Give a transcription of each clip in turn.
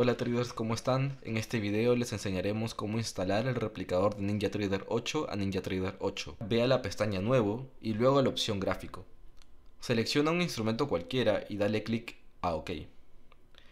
Hola traders, ¿cómo están? En este video les enseñaremos cómo instalar el replicador de NinjaTrader 8 a NinjaTrader 8. Vea la pestaña Nuevo y luego la opción Gráfico. Selecciona un instrumento cualquiera y dale clic a OK.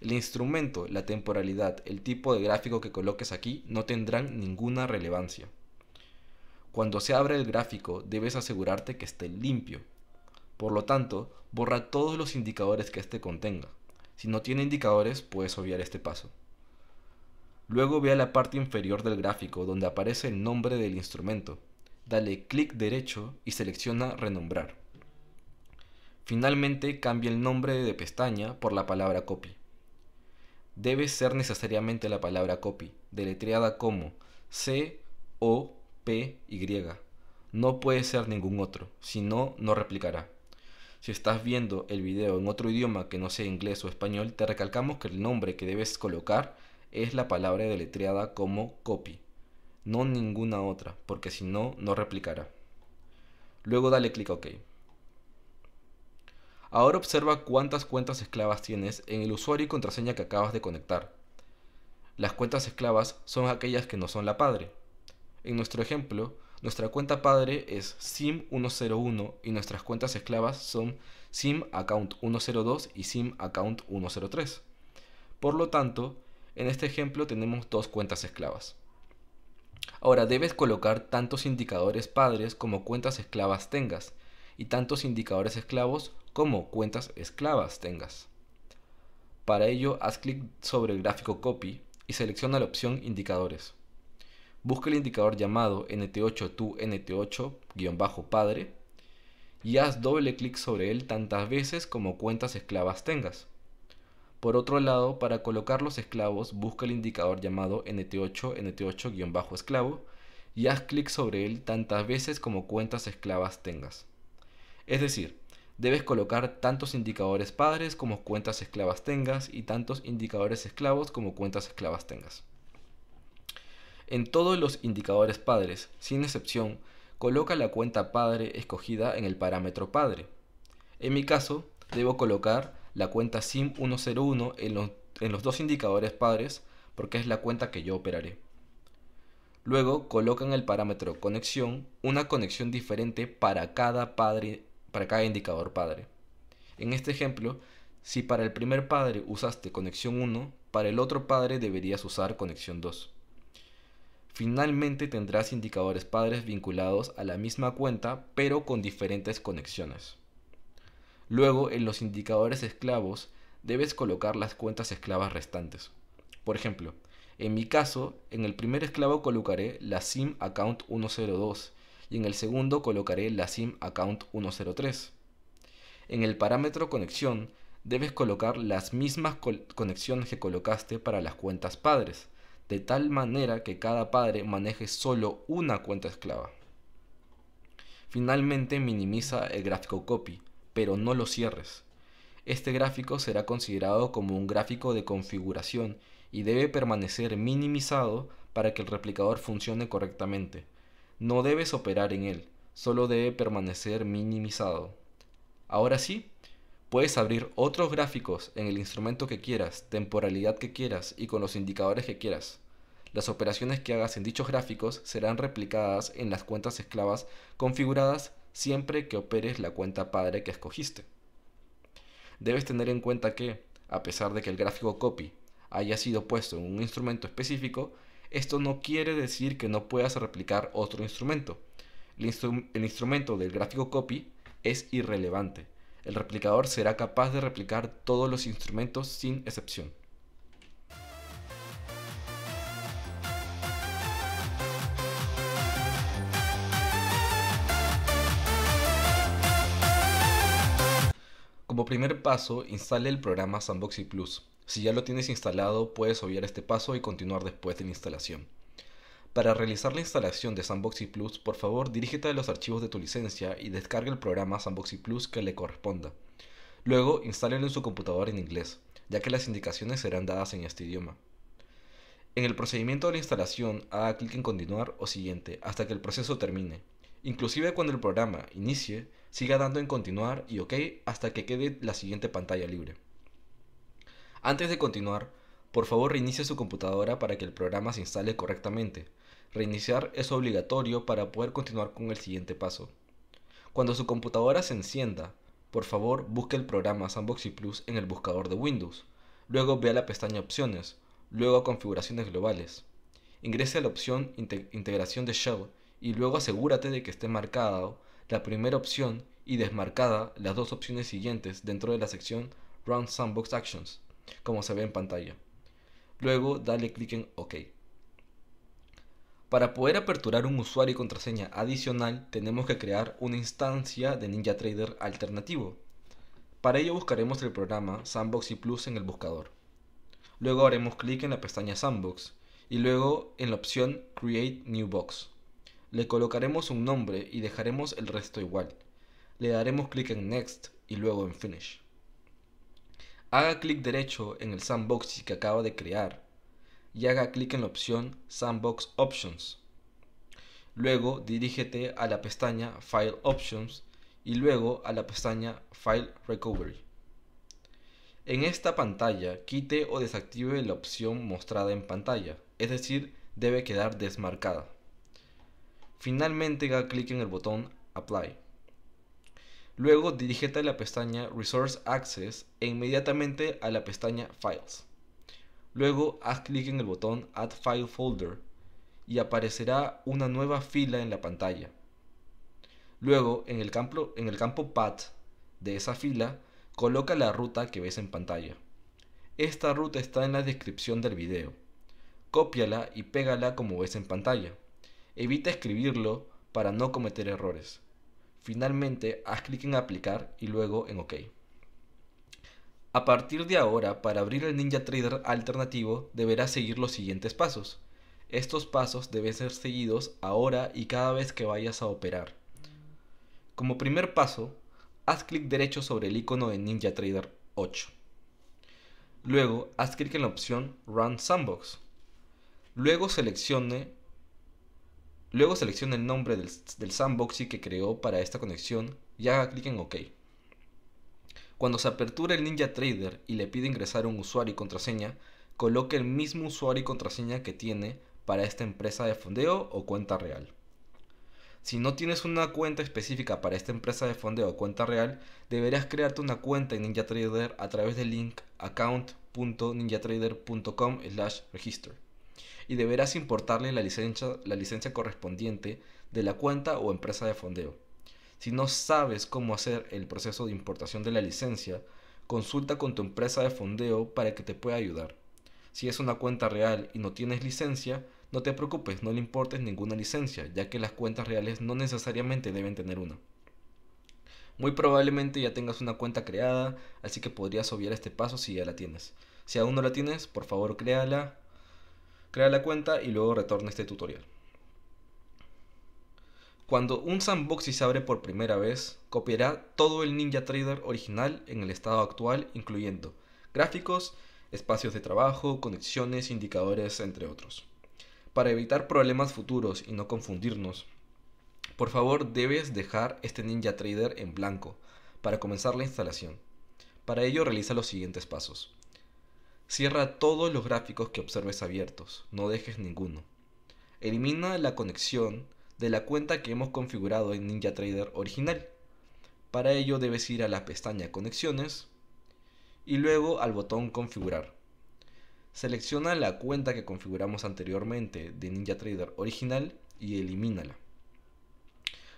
El instrumento, la temporalidad, el tipo de gráfico que coloques aquí no tendrán ninguna relevancia. Cuando se abre el gráfico debes asegurarte que esté limpio. Por lo tanto, borra todos los indicadores que este contenga. Si no tiene indicadores, puedes obviar este paso. Luego ve a la parte inferior del gráfico donde aparece el nombre del instrumento. Dale clic derecho y selecciona Renombrar. Finalmente cambia el nombre de pestaña por la palabra copy. Debe ser necesariamente la palabra copy, deletreada como C O P Y. No puede ser ningún otro, si no, no replicará. Si estás viendo el video en otro idioma que no sea inglés o español, te recalcamos que el nombre que debes colocar es la palabra deletreada como copy, no ninguna otra, porque si no, no replicará. Luego dale clic a OK. Ahora observa cuántas cuentas esclavas tienes en el usuario y contraseña que acabas de conectar. Las cuentas esclavas son aquellas que no son la padre. En nuestro ejemplo, nuestra cuenta padre es SIM101 y nuestras cuentas esclavas son SIM account 102 y SIM account 103. Por lo tanto, en este ejemplo tenemos dos cuentas esclavas. Ahora debes colocar tantos indicadores padres como cuentas esclavas tengas y tantos indicadores esclavos como cuentas esclavas tengas. Para ello, haz clic sobre el gráfico copy y selecciona la opción indicadores busca el indicador llamado nt 8 nt 8 padre y haz doble clic sobre él tantas veces como cuentas esclavas tengas. Por otro lado, para colocar los esclavos, busca el indicador llamado nt8nt8-esclavo y haz clic sobre él tantas veces como cuentas esclavas tengas. Es decir, debes colocar tantos indicadores padres como cuentas esclavas tengas y tantos indicadores esclavos como cuentas esclavas tengas. En todos los indicadores padres, sin excepción, coloca la cuenta padre escogida en el parámetro padre. En mi caso, debo colocar la cuenta SIM101 en los, dos indicadores padres porque es la cuenta que yo operaré. Luego coloca en el parámetro conexión una conexión diferente para cada, padre, para cada indicador padre. En este ejemplo, si para el primer padre usaste conexión 1, para el otro padre deberías usar conexión 2. Finalmente tendrás indicadores padres vinculados a la misma cuenta pero con diferentes conexiones. Luego en los indicadores esclavos debes colocar las cuentas esclavas restantes. Por ejemplo, en mi caso, en el primer esclavo colocaré la SIM account 102 y en el segundo colocaré la SIM account 103. En el parámetro conexión debes colocar las mismas conexiones que colocaste para las cuentas padres, de tal manera que cada padre maneje solo una cuenta esclava. Finalmente minimiza el gráfico copy, pero no lo cierres. Este gráfico será considerado como un gráfico de configuración y debe permanecer minimizado para que el replicador funcione correctamente. No debes operar en él, solo debe permanecer minimizado. Ahora sí, Puedes abrir otros gráficos en el instrumento que quieras, temporalidad que quieras y con los indicadores que quieras. Las operaciones que hagas en dichos gráficos serán replicadas en las cuentas esclavas configuradas siempre que operes la cuenta padre que escogiste. Debes tener en cuenta que, a pesar de que el gráfico copy haya sido puesto en un instrumento específico, esto no quiere decir que no puedas replicar otro instrumento. El, instrumento del gráfico copy es irrelevante el replicador será capaz de replicar todos los instrumentos sin excepción. Como primer paso, instale el programa Sandboxy Plus. Si ya lo tienes instalado, puedes obviar este paso y continuar después de la instalación. Para realizar la instalación de Sandboxy Plus, por favor dirígete a los archivos de tu licencia y descargue el programa Sandboxy Plus que le corresponda. Luego, instálelo en su computadora en inglés, ya que las indicaciones serán dadas en este idioma. En el procedimiento de la instalación, haga clic en Continuar o Siguiente hasta que el proceso termine. Inclusive cuando el programa inicie, siga dando en Continuar y OK hasta que quede la siguiente pantalla libre. Antes de continuar, por favor reinicie su computadora para que el programa se instale correctamente. Reiniciar es obligatorio para poder continuar con el siguiente paso. Cuando su computadora se encienda, por favor busque el programa Sandboxy Plus en el buscador de Windows. Luego vea la pestaña Opciones, luego Configuraciones Globales. Ingrese a la opción Integración de Shell y luego asegúrate de que esté marcada la primera opción y desmarcada las dos opciones siguientes dentro de la sección Run Sandbox Actions, como se ve en pantalla. Luego dale clic en OK. Para poder aperturar un usuario y contraseña adicional, tenemos que crear una instancia de NinjaTrader alternativo. Para ello buscaremos el programa Sandbox y Plus en el buscador. Luego haremos clic en la pestaña Sandbox y luego en la opción Create New Box. Le colocaremos un nombre y dejaremos el resto igual. Le daremos clic en Next y luego en Finish. Haga clic derecho en el sandbox que acaba de crear y haga clic en la opción Sandbox Options. Luego dirígete a la pestaña File Options y luego a la pestaña File Recovery. En esta pantalla quite o desactive la opción mostrada en pantalla, es decir, debe quedar desmarcada. Finalmente haga clic en el botón Apply. Luego dirígete a la pestaña Resource Access e inmediatamente a la pestaña Files. Luego haz clic en el botón Add File Folder y aparecerá una nueva fila en la pantalla. Luego, en el campo, en el campo Path de esa fila, coloca la ruta que ves en pantalla. Esta ruta está en la descripción del video. Cópiala y pégala como ves en pantalla. Evita escribirlo para no cometer errores. Finalmente, haz clic en aplicar y luego en OK. A partir de ahora, para abrir el Ninja Trader alternativo, deberás seguir los siguientes pasos. Estos pasos deben ser seguidos ahora y cada vez que vayas a operar. Como primer paso, haz clic derecho sobre el icono de NinjaTrader 8. Luego, haz clic en la opción Run Sandbox. Luego seleccione Luego seleccione el nombre del, sandbox que creó para esta conexión y haga clic en OK. Cuando se apertura el Ninja Trader y le pide ingresar un usuario y contraseña, coloque el mismo usuario y contraseña que tiene para esta empresa de fondeo o cuenta real. Si no tienes una cuenta específica para esta empresa de fondeo o cuenta real, deberías crearte una cuenta en NinjaTrader a través del link account.ninjatrader.com/register y deberás importarle la licencia, correspondiente de la cuenta o empresa de fondeo. Si no sabes cómo hacer el proceso de importación de la licencia, consulta con tu empresa de fondeo para que te pueda ayudar. Si es una cuenta real y no tienes licencia, no te preocupes, no le importes ninguna licencia, ya que las cuentas reales no necesariamente deben tener una. Muy probablemente ya tengas una cuenta creada, así que podrías obviar este paso si ya la tienes. Si aún no la tienes, por favor créala Crea la cuenta y luego retorna este tutorial. Cuando un sandbox se abre por primera vez, copiará todo el NinjaTrader original en el estado actual, incluyendo gráficos, espacios de trabajo, conexiones, indicadores, entre otros. Para evitar problemas futuros y no confundirnos, por favor debes dejar este NinjaTrader en blanco para comenzar la instalación. Para ello realiza los siguientes pasos. Cierra todos los gráficos que observes abiertos, no dejes ninguno. Elimina la conexión de la cuenta que hemos configurado en NinjaTrader original. Para ello debes ir a la pestaña Conexiones y luego al botón Configurar. Selecciona la cuenta que configuramos anteriormente de NinjaTrader original y elimínala.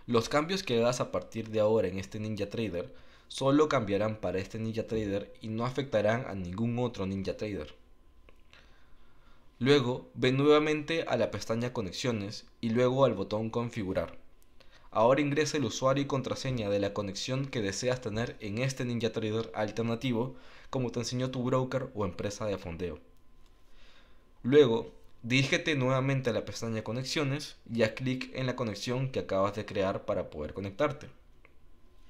Los cambios que hagas a partir de ahora en este NinjaTrader solo cambiarán para este Ninja Trader y no afectarán a ningún otro Ninja Trader. Luego, ve nuevamente a la pestaña Conexiones y luego al botón Configurar. Ahora ingresa el usuario y contraseña de la conexión que deseas tener en este Ninja Trader alternativo, como te enseñó tu broker o empresa de fondeo. Luego, dirígete nuevamente a la pestaña Conexiones y haz clic en la conexión que acabas de crear para poder conectarte.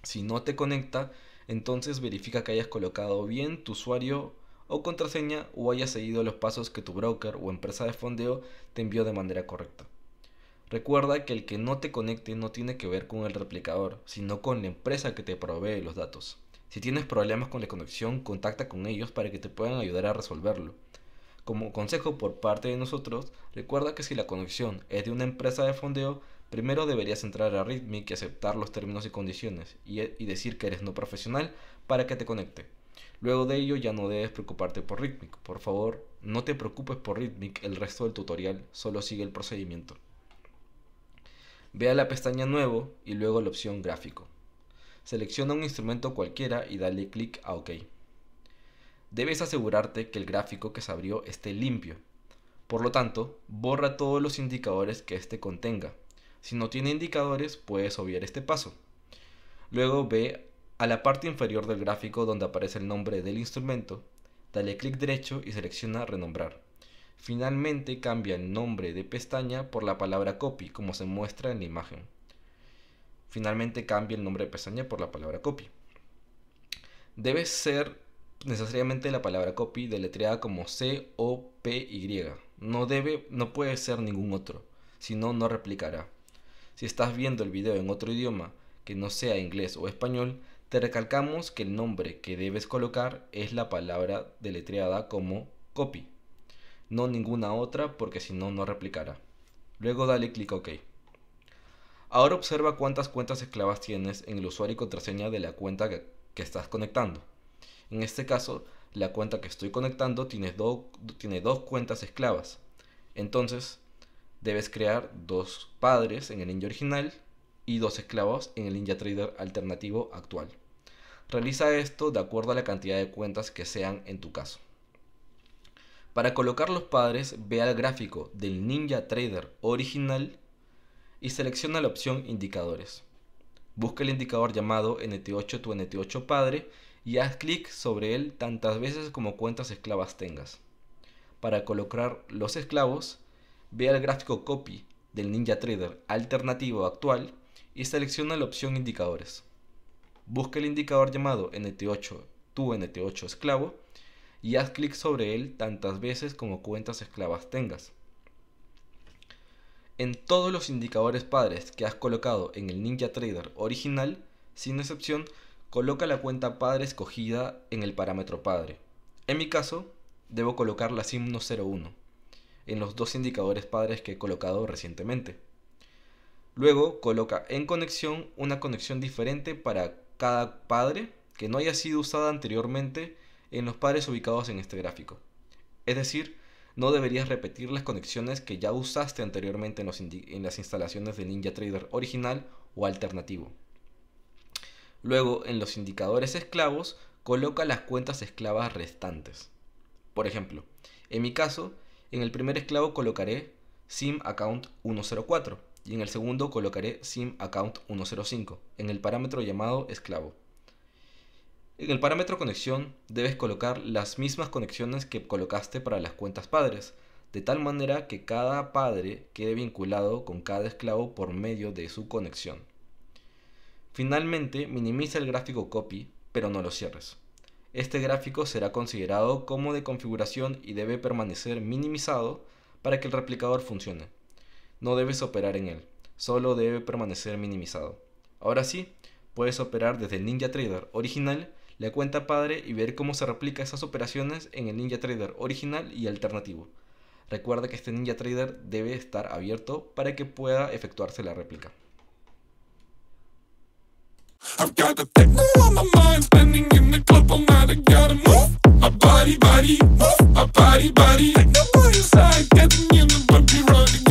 Si no te conecta, entonces verifica que hayas colocado bien tu usuario o contraseña o hayas seguido los pasos que tu broker o empresa de fondeo te envió de manera correcta. Recuerda que el que no te conecte no tiene que ver con el replicador, sino con la empresa que te provee los datos. Si tienes problemas con la conexión, contacta con ellos para que te puedan ayudar a resolverlo. Como consejo por parte de nosotros, recuerda que si la conexión es de una empresa de fondeo, Primero deberías entrar a Rhythmic y aceptar los términos y condiciones y, decir que eres no profesional para que te conecte. Luego de ello ya no debes preocuparte por Rhythmic. Por favor, no te preocupes por Rhythmic el resto del tutorial, solo sigue el procedimiento. Ve a la pestaña Nuevo y luego la opción Gráfico. Selecciona un instrumento cualquiera y dale clic a OK. Debes asegurarte que el gráfico que se abrió esté limpio. Por lo tanto, borra todos los indicadores que éste contenga si no tiene indicadores, puedes obviar este paso. Luego ve a la parte inferior del gráfico donde aparece el nombre del instrumento, dale clic derecho y selecciona Renombrar. Finalmente cambia el nombre de pestaña por la palabra copy, como se muestra en la imagen. Finalmente cambia el nombre de pestaña por la palabra copy. Debe ser necesariamente la palabra copy deletreada como C O P Y. No debe, no puede ser ningún otro, si no no replicará. Si estás viendo el video en otro idioma que no sea inglés o español, te recalcamos que el nombre que debes colocar es la palabra deletreada como copy, no ninguna otra porque si no, no replicará. Luego dale clic OK. Ahora observa cuántas cuentas esclavas tienes en el usuario y contraseña de la cuenta que, estás conectando. En este caso, la cuenta que estoy conectando tiene dos cuentas esclavas. Entonces, debes crear dos padres en el ninja original y dos esclavos en el ninja trader alternativo actual. Realiza esto de acuerdo a la cantidad de cuentas que sean en tu caso. Para colocar los padres, ve al gráfico del ninja trader original y selecciona la opción indicadores. Busca el indicador llamado NT8 tu NT8 padre y haz clic sobre él tantas veces como cuentas esclavas tengas. Para colocar los esclavos, Ve el gráfico copy del NinjaTrader alternativo actual y selecciona la opción indicadores. Busca el indicador llamado NT8, tu NT8 esclavo, y haz clic sobre él tantas veces como cuentas esclavas tengas. En todos los indicadores padres que has colocado en el NinjaTrader original, sin excepción, coloca la cuenta padre escogida en el parámetro padre. En mi caso, debo colocar la SIM 01 en los dos indicadores padres que he colocado recientemente. Luego coloca en conexión una conexión diferente para cada padre que no haya sido usada anteriormente en los padres ubicados en este gráfico. Es decir, no deberías repetir las conexiones que ya usaste anteriormente en, en las instalaciones de NinjaTrader original o alternativo. Luego, en los indicadores esclavos, coloca las cuentas esclavas restantes. Por ejemplo, en mi caso, en el primer esclavo colocaré sim account 104 y en el segundo colocaré sim account 105 en el parámetro llamado esclavo. En el parámetro conexión debes colocar las mismas conexiones que colocaste para las cuentas padres, de tal manera que cada padre quede vinculado con cada esclavo por medio de su conexión. Finalmente, minimiza el gráfico copy, pero no lo cierres este gráfico será considerado como de configuración y debe permanecer minimizado para que el replicador funcione. No debes operar en él, solo debe permanecer minimizado. Ahora sí, puedes operar desde el Trader original, la cuenta padre y ver cómo se replica esas operaciones en el Ninja Trader original y alternativo. Recuerda que este Ninja Trader debe estar abierto para que pueda efectuarse la réplica. body, body, move my body, body. Side know the in the bumpy running.